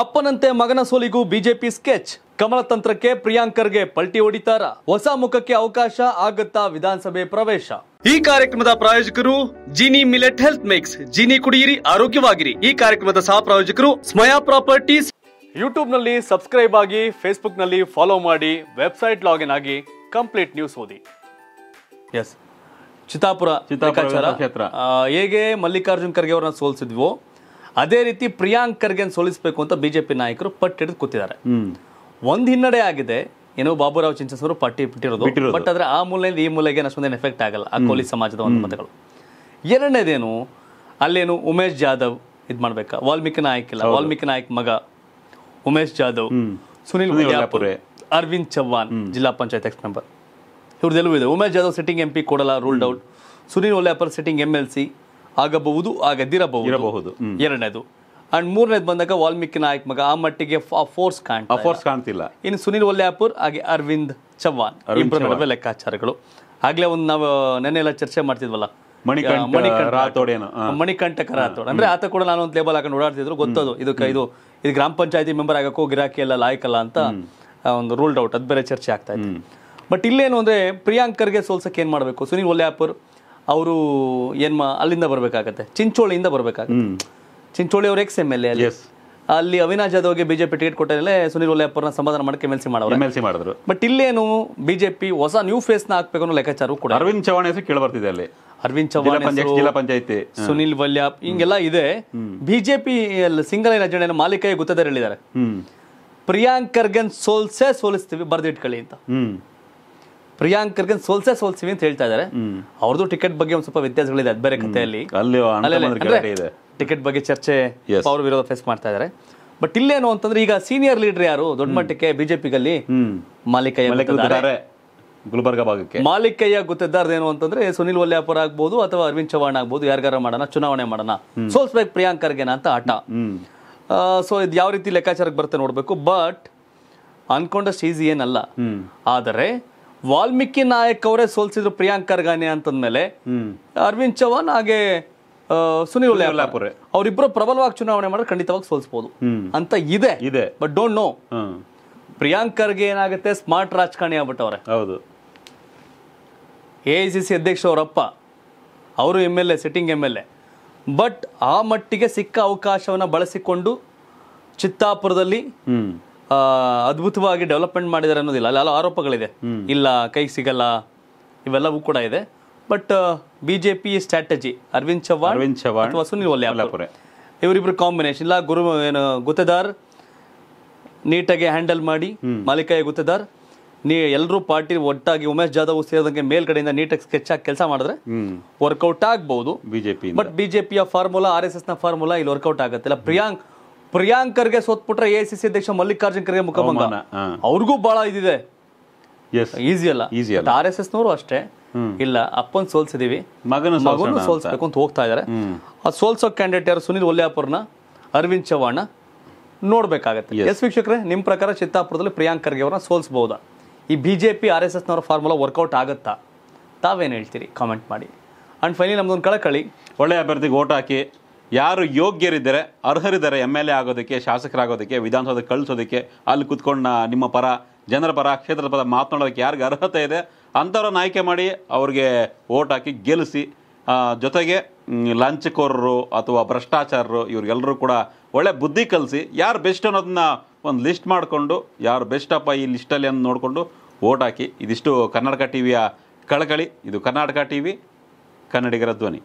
ಅಪ್ಪನಂತೆ ಮಗನ ಸೋಲಿಗೂ BJP sketch ಕಮಲ ತಂತ್ರಕ್ಕೆ ಪ್ರಿಯಾಂಕರ್ಗೆ ಪಲ್ಟಿ ಹೊಡಿತಾರ ಹೊಸ ಮುಖಕ್ಕೆ ಅವಕಾಶ ಆಗತ್ತಾ ವಿಧಾನಸಭೆ ಪ್ರವೇಶ ಈ ಕಾರ್ಯಕ್ರಮದ ಪ್ರಾಯೋಜಕರು Jini millet health mix Jini ಕುಡಿಯಿರಿ ಆರೋಗ್ಯವಾಗಿರಿ ಈ ಕಾರ್ಯಕ್ರಮದ ಸಹ ಪ್ರಾಯೋಜಕರು ಸ್ಮಯಾ ಪ್ರಾಪರ್ಟೀಸ್ ಯೂಟ್ಯೂಬ್ ನಲ್ಲಿ ಸಬ್ಸ್ಕ್ರೈಬ್ ಆಗಿ ಫೇಸ್ಬುಕ್ ನಲ್ಲಿ ಫಾಲೋ ಮಾಡಿ ವೆಬ್ಸೈಟ್ ಲಾಗಿನ್ ಆಗಿ ಕಂಪ್ಲೀಟ್ ನ್ಯೂಸ್ ಓದಿ ಎಸ್ ಚಿತ್ತಾಪುರ ಕ್ಷೇತ್ರ ಹೇಗೆ ಮಲ್ಲಿಕಾರ್ಜುನ್ ಖರ್ಗೆ ಅವರನ್ನ ಸೋಲ್ಸಿದ್ವೋ ಅದೇ ರೀತಿ ಪ್ರಿಯಾಂಕರ್ಗೆ ಸೋಲಿಸಬೇಕು ಅಂತ ಬಿಜೆಪಿ ನಾಯಕರು ಪಟ್ಟಿ ಹಿಡಿದು ಕೂತಿದ್ದಾರೆ ಒಂದು ಹಿನ್ನಡೆ ಆಗಿದೆ ಏನೋ ಬಾಬುರಾವ್ ಚಿಂಚಸವರು ಪಟ್ಟಿ ಬಿಟ್ಟಿರೋದು ಬಟ್ ಆದ್ರೆ ಆ ಮೂಲೆಯಿಂದ ಈ ಮೂಲೆಗೆ ಅಷ್ಟೊಂದೇನು ಎಫೆಕ್ಟ್ ಆಗಲ್ಲ ಆ ಕೋಲಿ ಸಮಾಜದ ಒಂದು ಮತಗಳು ಎರಡನೇದೇನು ಅಲ್ಲೇನು ಉಮೇಶ್ ಜಾಧವ್ ಇದು ಮಾಡ್ಬೇಕಾ ವಾಲ್ಮೀಕಿ ನಾಯಕ ಇಲ್ಲ ವಾಲ್ಮೀಕಿ ನಾಯಕ್ ಮಗ ಉಮೇಶ್ ಜಾಧವ್ ಸುನಿಲ್ ಅರವಿಂದ್ ಚವ್ಹಾಣ್ ಜಿಲ್ಲಾ ಪಂಚಾಯತ್ ಎಕ್ಸ್ ಮೆಂಬರ್ ಇವ್ರದ್ದೆಲ್ಲವೂ ಇದೆ Umesh Jadhav sitting M P ಕೊಡಲ್ಲ ruled out Sunil Valyapure sitting M L C ಆಗಬಹುದು ಆಗದಿರಬಹುದು ಇರಬಹುದು ಎರಡನೇದು ಅಂಡ್ ಮೂರನೇದು ಬಂದಾಗ ವಾಲ್ಮೀಕಿ ನಾಯಕ್ ಮಗ ಆ ಮಟ್ಟಿಗೆ ಫೋರ್ಸ್ ಫೋರ್ಸ್ ಕಾಣ್ತಿಲ್ಲ ಇನ್ನು ಸುನಿಲ್ ವಲ್ಯಾಪುರ್ ಹಾಗೆ ಅರವಿಂದ್ ಚವ್ಹಾಣ್ ಇಬ್ಬರ ನಡುವೆ ಲೆಕ್ಕಾಚಾರಗಳು ಆಗ್ಲೇ ಒಂದು ನಾವು ನೆನ್ನೆ ಎಲ್ಲ ಚರ್ಚೆ ಮಾಡ್ತಿದ್ವಲ್ಲ ಮಣಿಕಂಠಕ ರಾಥೋಡ್ ಅಂದ್ರೆ ಆತ ಕೂಡ ನಾನು ಒಂದು ಲೇಬಲ್ ಹಾಕೊಂಡು ಓಡಾಡ್ತಿದ್ರು ಗೊತ್ತದು ಇದಕ್ಕೆ ಇದು ಇದು ಗ್ರಾಮ ಪಂಚಾಯತಿ ಮೆಂಬರ್ ಆಗಕ್ಕೂ ಗಿರಾಕಿ ಎಲ್ಲ ಲಾಯಕಲ್ಲ ಅಂತ ಒಂದು ರೂಲ್ಡ್ ಔಟ್ ಅದ್ ಬೇರೆ ಚರ್ಚೆ ಆಗ್ತಾ ಇತ್ತು ಬಟ್ ಇಲ್ಲೇನು ಅಂದ್ರೆ ಪ್ರಿಯಾಂಕರ್ಗೆ ಸೋಲ್ಸಕ್ಕೆ ಏನ್ ಮಾಡ್ಬೇಕು ಸುನಿಲ್ ಒಲ್ಯಾಪುರ್ ಅವರು ಏನ್ಮಾ ಅಲ್ಲಿಂದ ಬರ್ಬೇಕಾಗತ್ತೆ ಚಿಂಚೋಳಿಯಿಂದ ಬರಬೇಕಾಗತ್ತೆ ಚಿಂಚೋಳಿ ಅವ್ರ ಎಕ್ಸ್ ಎಮ್ ಎಲ್ ಎ ಅಲ್ಲಿ ಅವಿನಾಶ್ ಯಾದವ್ಗೆ ಬಿಜೆಪಿ ಟಿಕೆಟ್ ಕೊಟ್ಟಿರಲ್ಲ ಸುನಿಲ್ ಒಲೆಯಪ್ಪರನ್ನ ಸಮಾಧಾನ ಮಾಡಕ್ಕೆ MLC L C L C ಮಾಡಿದ್ರು ಬಟ್ ಇಲ್ಲೇನು ಬಿಜೆಪಿ ಹೊಸ ನ್ಯೂ ಫೇಸ್ ನ ಹಾಕ್ಬೇಕು ಅನ್ನೋ ಲೆಕ್ಕಾಚಾರ ಕೂಡ ಅರವಿಂದ್ ಚೌಹಾಣ್ ಹೆಸರು ಬರ್ತಿದೆ ಅಲ್ಲಿ ಅರವಿಂದ್ ಚೌಹಾಣ್ ಜಿಲ್ಲಾ ಪಂಚಾಯತಿ ಸುನಿಲ್ ವಲ್ಯಾಪ್ ಹಿಂಗೆಲ್ಲ ಇದೆ ಬಿಜೆಪಿ ಸಿಂಗಲ್ ಏನ್ ಅಜೆಂಡ ಮಾಲೀಕ ಗುತ್ತದಾರ ಹೇಳಿದ್ದಾರೆ ಪ್ರಿಯಾಂಕ್ ಸೋಲ್ಸೆ ಸೋಲ್ಸೇ ಸೋಲಿಸ್ತೀವಿ ಬರ್ದಿಟ್ಕೊಳ್ಳಿ ಅಂತ ಪ್ರಿಯಾಂಕರ್ಗೆ ಸೋಲ್ಸೆ ಸೋಲ್ಸಿವಿ ಅಂತ ಹೇಳ್ತಾ ಇದಾರೆ ಅವ್ರದ್ದು ಟಿಕೆಟ್ ಬಗ್ಗೆ ಒಂದು ಸ್ವಲ್ಪ ವ್ಯತ್ಯಾಸಗಳಿದೆ ಬೇರೆ ಕಥೆಯಲ್ಲಿ ಟಿಕೆಟ್ ಬಗ್ಗೆ ಚರ್ಚೆ ಅವ್ರ ವಿರೋಧ ಫೇಸ್ ಮಾಡ್ತಾ ಇದ್ದಾರೆ ಬಟ್ ಇಲ್ಲೇನು ಅಂತಂದ್ರೆ ಈಗ ಸೀನಿಯರ್ ಲೀಡರ್ ಯಾರು ದೊಡ್ಡ ಮಟ್ಟಕ್ಕೆ ಬಿಜೆಪಿಗಲ್ಲಿ ಮಾಲಿಕಯ್ಯ ಗುಲ್ಬರ್ಗ ಭಾಗಕ್ಕೆ ಮಾಲಿಕಯ್ಯ ಏನು ಅಂತಂದ್ರೆ ಸುನಿಲ್ ವಲ್ಯಾಪುರ ಆಗ್ಬೋದು ಅಥವಾ ಅರವಿಂದ್ ಚವಾಣ್ ಆಗ್ಬೋದು ಯಾರ್ಗಾರ ಮಾಡೋಣ ಚುನಾವಣೆ ಮಾಡೋಣ ಸೋಲ್ಸ್ಬೇಕು ಪ್ರಿಯಾಂಕರ್ಗೆನ ಅಂತ ಆಟ ಸೊ ಇದು ಯಾವ ರೀತಿ ಲೆಕ್ಕಾಚಾರಕ್ಕೆ ಬರುತ್ತೆ ನೋಡಬೇಕು ಬಟ್ ಅನ್ಕೊಂಡಷ್ಟು ಈಸಿ ಏನಲ್ಲ ಆದರೆ ವಾಲ್ಮೀಕಿ ನಾಯಕ್ ಅವರೇ ಸೋಲ್ಸಿದ್ರು ಪ್ರಿಯಾಂಕ್ ಖರ್ಗಾನೆ ಅಂತಂದ್ಮೇಲೆ ಅರವಿಂದ್ ಚೌಹಾನ್ ಹಾಗೆ ಸುನಿಲ್ ಲಾಪುರೆ ಅವರಿಬ್ಬರು ಪ್ರಬಲವಾಗಿ ಚುನಾವಣೆ ಮಾಡಿದ್ರೆ ಖಂಡಿತವಾಗಿ ಸೋಲಿಸಬಹುದು ಅಂತ ಇದೆ ಇದೆ ಬಟ್ ಡೋಂಟ್ ನೋ ಪ್ರಿಯಾಂಕ್ ಏನಾಗುತ್ತೆ ಸ್ಮಾರ್ಟ್ ರಾಜಕಾರಣಿ ಆಗ್ಬಿಟ್ಟವ್ರೆ ಹೌದು ಎ ಐ ಸಿ ಸಿ ಅಧ್ಯಕ್ಷ ಅವರಪ್ಪ ಅವರು M L A sitting M L A but ಆ ಮಟ್ಟಿಗೆ ಸಿಕ್ಕ ಅವಕಾಶವನ್ನು ಬಳಸಿಕೊಂಡು ಚಿತ್ತಾಪುರದಲ್ಲಿ ಅದ್ಭುತವಾಗಿ ಡೆವಲಪ್ಮೆಂಟ್ ಮಾಡಿದ್ದಾರೆ ಅನ್ನೋದಿಲ್ಲ ಅಲ್ಲಿ ಆರೋಪಗಳಿದೆ ಇಲ್ಲ ಕೈಗೆ ಸಿಗಲ್ಲ ಇವೆಲ್ಲವೂ ಕೂಡ ಇದೆ but BJP strategy Arvind Chavan Arvind Chavan ಅಥವಾ ಸುನಿಲ್ ವಲ್ಯಾಪುರೆ ಇವರಿಬ್ರು ಕಾಂಬಿನೇಷನ್ ಇಲ್ಲ ಗುರು ಏನು ಗುತ್ತದಾರ್ ನೀಟಾಗಿ ಹ್ಯಾಂಡಲ್ ಮಾಡಿ ಮಾಲಿಕಾಯ ಗುತ್ತದಾರ್ ನೀ ಎಲ್ಲರೂ ಪಾರ್ಟಿ ಒಟ್ಟಾಗಿ ಉಮೇಶ್ ಜಾಧವ್ ಸೇರಿದಂಗೆ ಮೇಲ್ಗಡೆಯಿಂದ ನೀಟಾಗಿ ಸ್ಕೆಚ್ ಆಗಿ ಕೆಲಸ ಮಾಡಿದ್ರೆ ವರ್ಕೌಟ್ ಆಗ್ಬಹುದು ಬಿಜೆಪಿ ಬಟ್ ಬಿಜೆಪಿಯ ಫಾರ್ಮುಲಾ ಆರ್ ಎಸ್ ಎಸ್ ನ ಫಾರ್ಮುಲಾ ಇಲ್ಲಿ ವರ್ಕೌಟ್ ಆಗುತ್ತಿಲ್ಲ ಪ್ರಿಯಾಂಕ್ ಪ್ರಿಯಾಂಕರ್ಗೆ ಸೋತ್ಬಿಟ್ರೆ ಎ ಸಿ ಸಿ ಅಧ್ಯಕ್ಷ ಮಲ್ಲಿಕಾರ್ಜುನ್ ಖರ್ಗೆ ಮುಖಭಂಗ ಅವ್ರಿಗೂ ಬಹಳ ಇದಿದೆ ಈಸಿ ಅಲ್ಲ ಈಸಿ ಅಲ್ಲ ಆರ್ ಎಸ್ ಎಸ್ ನವರು ಅಷ್ಟೇ ಇಲ್ಲ ಅಪ್ಪನ್ ಸೋಲ್ಸಿದೀವಿ ಮಗನ ಮಗನ ಸೋಲ್ಸ್ಬೇಕು ಅಂತ ಹೋಗ್ತಾ ಇದಾರೆ ಆ ಸೋಲ್ಸೋ ಕ್ಯಾಂಡಿಡೇಟ್ ಯಾರು ಸುನಿಲ್ ಒಲ್ಯಾಪುರ್ನ ಅರವಿಂದ್ ಚವಾಣ ನೋಡ್ಬೇಕಾಗತ್ತೆ ಎಸ್ ವೀಕ್ಷಕರೇ ನಿಮ್ಮ ಪ್ರಕಾರ ಚಿತ್ತಾಪುರದಲ್ಲಿ ಪ್ರಿಯಾಂಕ್ ಖರ್ಗೆ ಅವ್ರನ್ನ ಸೋಲ್ಸ್ಬಹುದಾ ಈ ಬಿಜೆಪಿ ಆರ್ ಎಸ್ ಎಸ್ನವರ ಫಾರ್ಮುಲಾ ವರ್ಕೌಟ್ ಆಗುತ್ತಾ ತಾವೇನು ಹೇಳ್ತೀರಿ ಕಾಮೆಂಟ್ ಮಾಡಿ ಅಂಡ್ ಫೈನಲಿ ನಮ್ದೊಂದು ಕಳಕಳಿ ಒಳ್ಳೆ ಅಭ್ಯರ್ಥಿಗೆ ಓಟ್ ಹಾಕಿ ಯಾರು ಯೋಗ್ಯರಿದ್ದಾರೆ ಅರ್ಹರಿದ್ದಾರೆ ಎಮ್ ಎಲ್ ಎ ಆಗೋದಕ್ಕೆ ಶಾಸಕರಾಗೋದಕ್ಕೆ ವಿಧಾನಸೌಧ ಕಳಿಸೋದಕ್ಕೆ ಅಲ್ಲಿ ಕುತ್ಕೊಂಡು ನಿಮ್ಮ ಪರ ಜನರ ಪರ ಕ್ಷೇತ್ರದ ಪರ ಮಾತನಾಡೋದಕ್ಕೆ ಯಾರಿಗೆ ಅರ್ಹತೆ ಇದೆ ಅಂಥವ್ರನ್ನ ಆಯ್ಕೆ ಮಾಡಿ ಅವ್ರಿಗೆ ಓಟ್ ಹಾಕಿ ಗೆಲ್ಲಿಸಿ ಜೊತೆಗೆ ಲಂಚಕೋರರು ಅಥವಾ ಭ್ರಷ್ಟಾಚಾರರು ಇವ್ರಿಗೆಲ್ಲರೂ ಕೂಡ ಒಳ್ಳೆ ಬುದ್ಧಿ ಕಲಿಸಿ ಯಾರು ಬೆಸ್ಟ್ ಅನ್ನೋದನ್ನ ಒಂದು ಲಿಸ್ಟ್ ಮಾಡಿಕೊಂಡು ಯಾರು ಬೆಸ್ಟಪ್ಪ ಈ ಲಿಸ್ಟಲ್ಲಿ ಅಂತ ನೋಡಿಕೊಂಡು ಓಟ್ ಹಾಕಿ ಇದಿಷ್ಟು ಕರ್ನಾಟಕ ಟಿ ವಿಯ ಕಳಕಳಿ ಇದು ಕರ್ನಾಟಕ ಟಿ ವಿ ಕನ್ನಡಿಗರ ಧ್ವನಿ